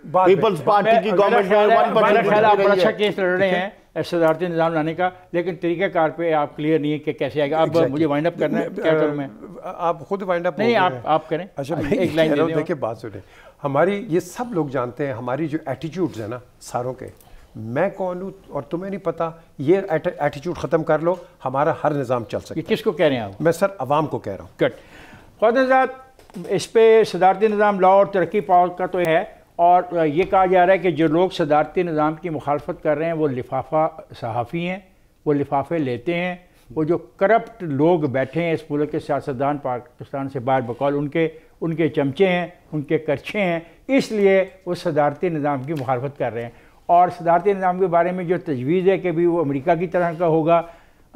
people's party की गवर्नमेंट में आप अच्छा केस लड़ रहे हैं सदारती निज़ाम लाने का लेकिन तरीक़ाकार पे आप क्लियर नहीं है कि कैसे आएगा अब मुझे वाइंड अप करना है क्या करूं मैं आप खुद वाइंड अप नहीं आप आप करें अच्छा मैं एक लाइन देखिए बात सुने हमारी ये सब लोग जानते हैं हमारी जो एटीट्यूड्स है ना सारों के मैं कौन हूँ और तुम्हें नहीं पता ये एटीट्यूड ख़त्म कर लो हमारा हर निज़ाम चल सके है किसको कह रहे हैं आप मैं सर आवाम को कह रहा हूँ गट खुद इस पर सदारती निज़ाम लॉ और तरक्की पावर का तो है और ये कहा जा रहा है कि जो लोग सदारती निज़ाम की मुखालफत कर रहे हैं वो लिफाफा सहाफ़ी हैं वो लिफाफे लेते हैं वो जो करप्ट लोग बैठे हैं इस मुल्क के सियासतदान पाकिस्तान से बाहर बकौल उनके उनके चमचे हैं उनके करछे हैं इसलिए वो सदारती निज़ाम की मुखालफत कर रहे हैं और सदारती निज़ाम के बारे में जो तजवीज़ है कि भी वो अमरीका की तरह का होगा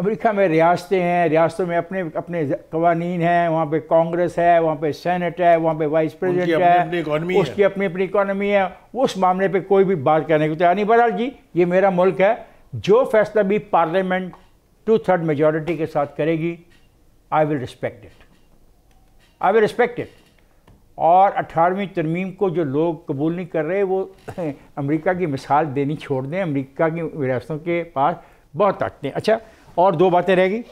अमेरिका में रियासतें हैं रियासतों में अपने अपने कवानीन हैं वहाँ पे कांग्रेस है वहाँ पे सेनेट है वहाँ पे वाइस प्रेसिडेंट है उसकी अपनी अपनी इकोनॉमी है उस मामले पे कोई भी बात करने को तैयार नहीं बहरहाल जी ये मेरा मुल्क है जो फैसला भी पार्लियामेंट टू थर्ड मेजोरिटी के साथ करेगी I will respect it I will respect it और अठारहवीं तरमीम को जो लोग कबूल नहीं कर रहे वो अमरीका की मिसाल देनी छोड़ दें अमरीका की रियासतों के पास बहुत ताकतें अच्छा और दो बातें रह गई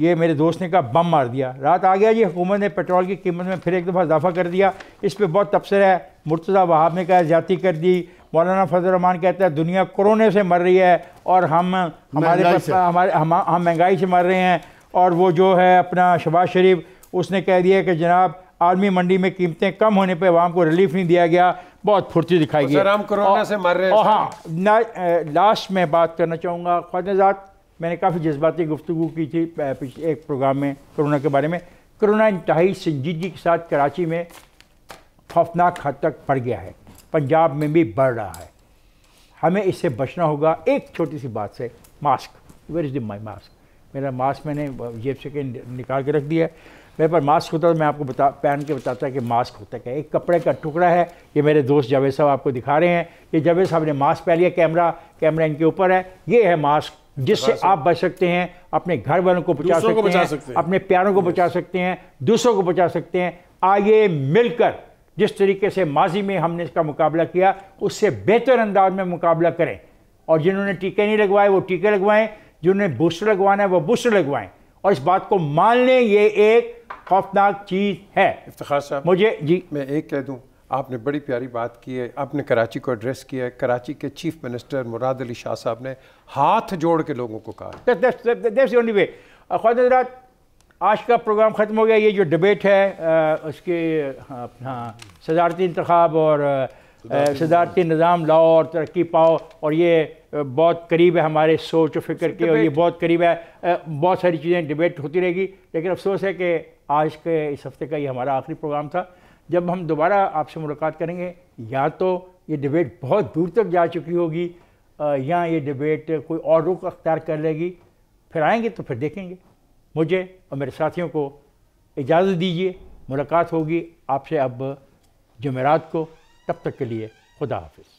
ये मेरे दोस्त ने कहा बम मार दिया रात आ गया जी हुकूमत ने पेट्रोल की कीमत में फिर एक दफ़ा इजाफा कर दिया इस पर बहुत तबसर है मुर्तज़ा वहाब ने कहा ज्यादा कर दी मौलाना फजल रहमान कहता है दुनिया कोरोना से मर रही है और हम हमारे हमारे हम हम महंगाई से मर रहे हैं और वो जो है अपना शबाज शरीफ उसने कह दिया कि जनाब आर्मी मंडी में कीमतें कम होने पर आवाम को रिलीफ नहीं दिया गया बहुत फुर्ती दिखाई तो गई कोरोना से मर रहे हैं हाँ लास्ट में बात करना चाहूँगा ख्वाजा मैंने काफ़ी जज्बाती गुफ्तु की थी पिछले एक प्रोग्राम में कोरोना के बारे में कोरोना इंतहाई संजीदगी के साथ कराची में खौफनाक हद तक पड़ गया है पंजाब में भी बढ़ रहा है हमें इससे बचना होगा एक छोटी सी बात से mask where is the my mask मेरा मास्क मैंने जेब से कहीं निकाल के रख दिया मेरे पर मास्क होता है तो मैं आपको बता पहन के बताता कि मास्क होता है एक कपड़े का टुकड़ा है ये मेरे दोस्त जावेद साहब आपको दिखा रहे हैं ये जावेद साहब ने मास्क पहन लिया कैमरा कैमरा इनके ऊपर है ये है मास्क जिससे आप बच सकते हैं अपने घर वालों को बचा सकते, हैं, सकते हैं अपने प्यारों को बचा सकते हैं दूसरों को बचा सकते हैं आइए मिलकर जिस तरीके से माजी में हमने इसका मुकाबला किया उससे बेहतर अंदाज में मुकाबला करें और जिन्होंने टीके नहीं लगवाए वो टीके लगवाएं जिन्होंने बूस्टर लगवाना है वो बूस्टर लगवाएं और इस बात को मान लें ये एक खौफनाक चीज़ है मुझे जी मैं एक कह दूँ आपने बड़ी प्यारी बात की है आपने कराची को एड्रेस किया है कराची के चीफ मिनिस्टर मुराद अली शाह साहब ने हाथ जोड़ के लोगों को कहा ओनली वे खात आज का प्रोग्राम ख़त्म हो गया ये जो डिबेट है uh, उसके हाँ, अपना सदारती इंतब और uh, uh, सदारती निज़ाम लाओ और तरक्की पाओ और ये बहुत करीब है हमारे सोच और फिक्र के और ये बहुत करीब है बहुत सारी चीज़ें डिबेट होती रहेगी लेकिन अफसोस है कि आज के इस हफ्ते का ये हमारा आखिरी प्रोग्राम था जब हम दोबारा आपसे मुलाकात करेंगे या तो ये डिबेट बहुत दूर तक जा चुकी होगी या ये डिबेट कोई और रुख अख्तियार कर लेगी फिर आएंगे तो फिर देखेंगे मुझे और मेरे साथियों को इजाज़त दीजिए मुलाकात होगी आपसे अब जमेरात को तब तक के लिए खुदा हाफिज़